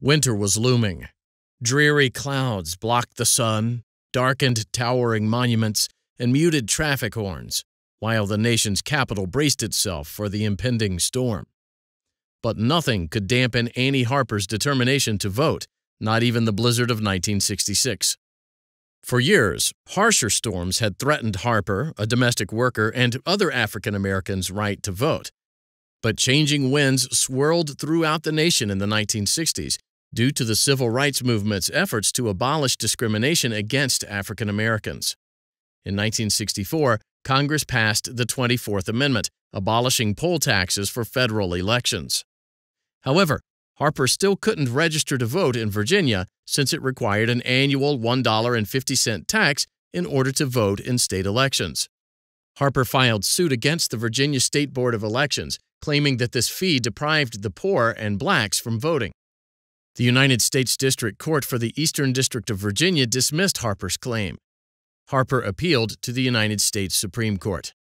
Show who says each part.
Speaker 1: Winter was looming. Dreary clouds blocked the sun, darkened towering monuments, and muted traffic horns, while the nation's capital braced itself for the impending storm. But nothing could dampen Annie Harper's determination to vote, not even the blizzard of 1966. For years, harsher storms had threatened Harper, a domestic worker, and other African Americans' right to vote. But changing winds swirled throughout the nation in the 1960s, due to the civil rights movement's efforts to abolish discrimination against African Americans. In 1964, Congress passed the 24th Amendment, abolishing poll taxes for federal elections. However, Harper still couldn't register to vote in Virginia since it required an annual $1.50 tax in order to vote in state elections. Harper filed suit against the Virginia State Board of Elections, claiming that this fee deprived the poor and blacks from voting. The United States District Court for the Eastern District of Virginia dismissed Harper's claim. Harper appealed to the United States Supreme Court.